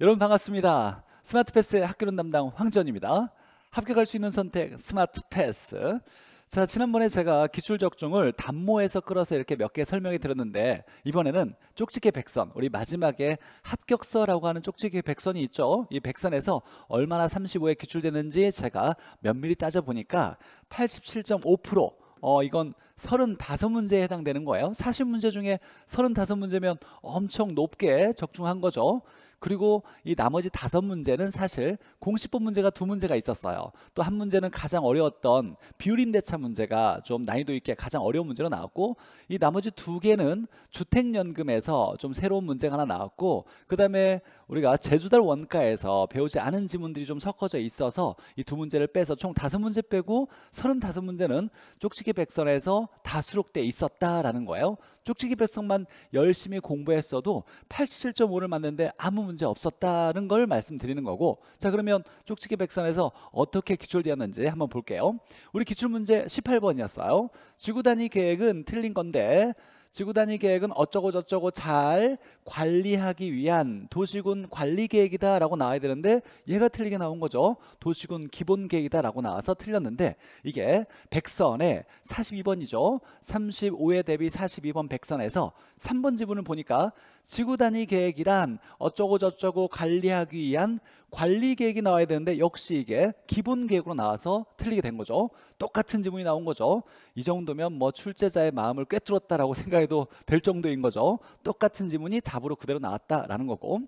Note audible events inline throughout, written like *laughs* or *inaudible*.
여러분 반갑습니다. 스마트 패스의 학교론 담당 황전입니다. 합격할 수 있는 선택 스마트 패스. 자, 지난번에 제가 기출 적중을 단모에서 끌어서 이렇게 몇 개 설명해 드렸는데 이번에는 쪽지게 백선, 우리 마지막에 합격서라고 하는 쪽지게 백선이 있죠. 이 백선에서 얼마나 35에 기출되는지 제가 면밀히 따져보니까 87.5% 어, 이건 35문제에 해당되는 거예요. 40문제 중에 35문제면 엄청 높게 적중한 거죠. 그리고 이 나머지 다섯 문제는 사실 공식법 문제가 두 문제가 있었어요. 또 한 문제는 가장 어려웠던 비율임 대차 문제가 좀 난이도 있게 가장 어려운 문제로 나왔고 이 나머지 두 개는 주택연금에서 좀 새로운 문제가 하나 나왔고 그 다음에 우리가 제주달 원가에서 배우지 않은 지문들이 좀 섞어져 있어서 이 두 문제를 빼서 총 다섯 문제 빼고 서른다섯 문제는 쪽지기 백선에서 다 수록돼 있었다라는 거예요. 쪽지기 백선만 열심히 공부했어도 87.5를 맞는데 아무 문제 없었다는 걸 말씀드리는 거고 자 그러면 쪽지기 백선에서 어떻게 기출되었는지 한번 볼게요. 우리 기출문제 18번이었어요. 지구단위 계획은 틀린 건데 지구단위 계획은 어쩌고 저쩌고 잘 관리하기 위한 도시군 관리 계획이다라고 나와야 되는데 얘가 틀리게 나온 거죠. 도시군 기본 계획이다라고 나와서 틀렸는데 이게 백선에 42번이죠. 35회 대비 42번 백선에서 3번 지문을 보니까 지구단위 계획이란 어쩌고 저쩌고 관리하기 위한 관리 계획이 나와야 되는데 역시 이게 기본 계획으로 나와서 틀리게 된 거죠. 똑같은 지문이 나온 거죠. 이 정도면 뭐 출제자의 마음을 꿰뚫었다라고 *laughs* 생각해도 될 정도인 거죠. 똑같은 지문이 답으로 그대로 나왔다라는 거고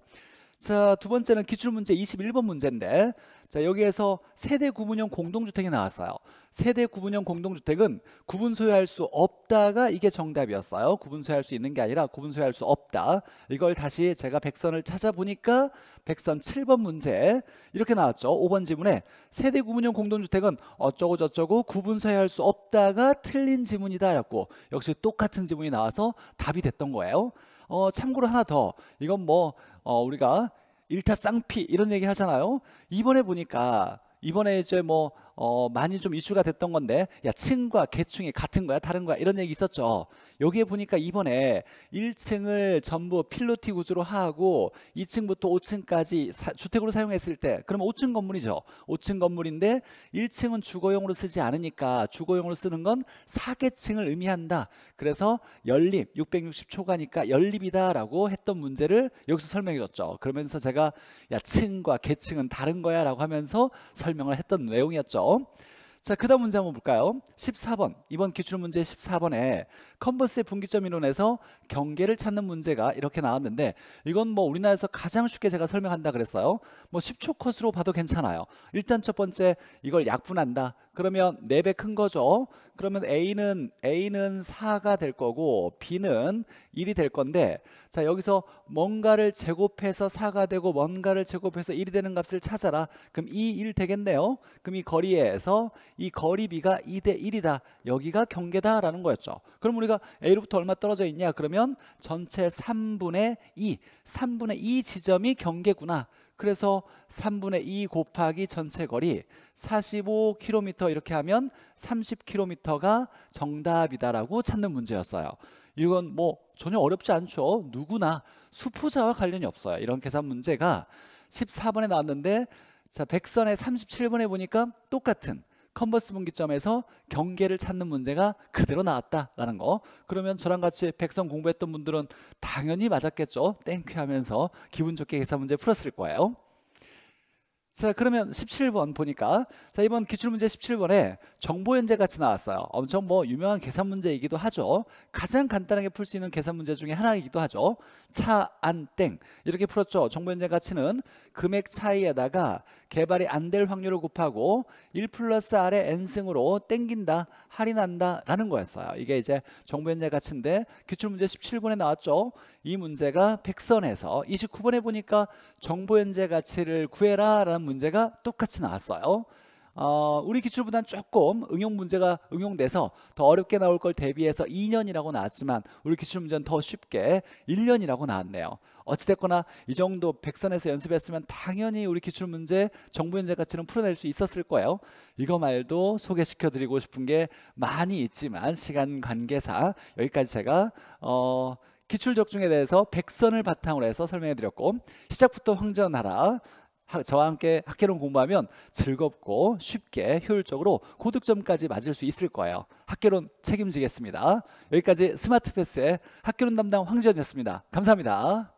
자, 두 번째는 기출문제 21번 문제인데 자, 여기에서 세대 구분형 공동주택이 나왔어요. 세대 구분형 공동주택은 구분 소유할 수 없다가 이게 정답이었어요. 구분 소유할 수 있는 게 아니라 구분 소유할 수 없다. 이걸 다시 제가 백선을 찾아보니까 백선 7번 문제 이렇게 나왔죠. 5번 지문에 세대 구분형 공동주택은 어쩌고 저쩌고 구분 소유할 수 없다가 틀린 지문이다 였고 역시 똑같은 지문이 나와서 답이 됐던 거예요. 어, 참고로 하나 더 이건 뭐 어, 우리가 일타쌍피 이런 얘기 하잖아요. 이번에 보니까 이번에 이제 뭐 어, 많이 좀 이슈가 됐던 건데 야 층과 계층이 같은 거야 다른 거야 이런 얘기 있었죠. 여기에 보니까 이번에 1층을 전부 필로티 구조로 하고 2층부터 5층까지 사, 주택으로 사용했을 때 그러면 5층 건물이죠. 5층 건물인데 1층은 주거용으로 쓰지 않으니까 주거용으로 쓰는 건 4계층을 의미한다. 그래서 연립 660초가니까 연립이다라고 했던 문제를 여기서 설명해 줬죠. 그러면서 제가 야 층과 계층은 다른 거야라고 하면서 설명을 했던 내용이었죠. 자, 그 다음 문제 한번 볼까요? 14번, 이번 기출문제 14번에 컨버스의 분기점 이론에서 경계를 찾는 문제가 이렇게 나왔는데 이건 뭐 우리나라에서 가장 쉽게 제가 설명한다 그랬어요. 뭐 10초 컷으로 봐도 괜찮아요. 일단 첫 번째 이걸 약분한다. 그러면 4배 큰 거죠. 그러면 A는 A는 4가 될 거고 B는 1이 될 건데 자 여기서 뭔가를 제곱해서 4가 되고 뭔가를 제곱해서 1이 되는 값을 찾아라. 그럼 2, 1 되겠네요. 그럼 이 거리에서 이 거리비가 2대 1이다. 여기가 경계다라는 거였죠. 그럼 우리가 A로부터 얼마 떨어져 있냐? 그러면 전체 3분의 2, 3분의 2 지점이 경계구나. 그래서 3분의 2 곱하기 전체 거리 45km 이렇게 하면 30km가 정답이다라고 찾는 문제였어요. 이건 뭐 전혀 어렵지 않죠. 누구나 수포자와 관련이 없어요. 이런 계산 문제가 14번에 나왔는데 자, 백선의 37번에 보니까 똑같은 컨버스 분기점에서 경계를 찾는 문제가 그대로 나왔다라는 거 그러면 저랑 같이 백성 공부했던 분들은 당연히 맞았겠죠 땡큐 하면서 기분 좋게 계산 문제 풀었을 거예요 자 그러면 17번 보니까 자 이번 기출문제 17번에 정보연재 같이 나왔어요 엄청 뭐 유명한 계산 문제이기도 하죠 가장 간단하게 풀 수 있는 계산 문제 중에 하나이기도 하죠 차 안 땡 이렇게 풀었죠 정보연재 가치는 금액 차이에다가 개발이 안 될 확률을 곱하고 1 플러스 아래 n승으로 땡긴다 할인한다 라는 거였어요 이게 이제 정보연재 가치인데 기출문제 17번에 나왔죠 이 문제가 1 0 0선에서 29번에 보니까 정보연재 가치를 구해라 라는 문제가 똑같이 나왔어요. 어, 우리 기출보단 조금 응용 문제가 응용돼서 더 어렵게 나올 걸 대비해서 2년이라고 나왔지만 우리 기출 문제는 더 쉽게 1년이라고 나왔네요. 어찌됐거나 이 정도 백선에서 연습했으면 당연히 우리 기출 문제, 정부연재 가치는 풀어낼 수 있었을 거예요. 이거 말도 소개시켜드리고 싶은 게 많이 있지만 시간 관계사 여기까지 제가 어, 기출적 중에 대해서 백선을 바탕으로 해서 설명해드렸고 시작부터 황전하라 저와 함께 학개론 공부하면 즐겁고 쉽게 효율적으로 고득점까지 맞을 수 있을 거예요. 학개론 책임지겠습니다. 여기까지 스마트 패스의 학개론 담당 황지연이었습니다. 감사합니다.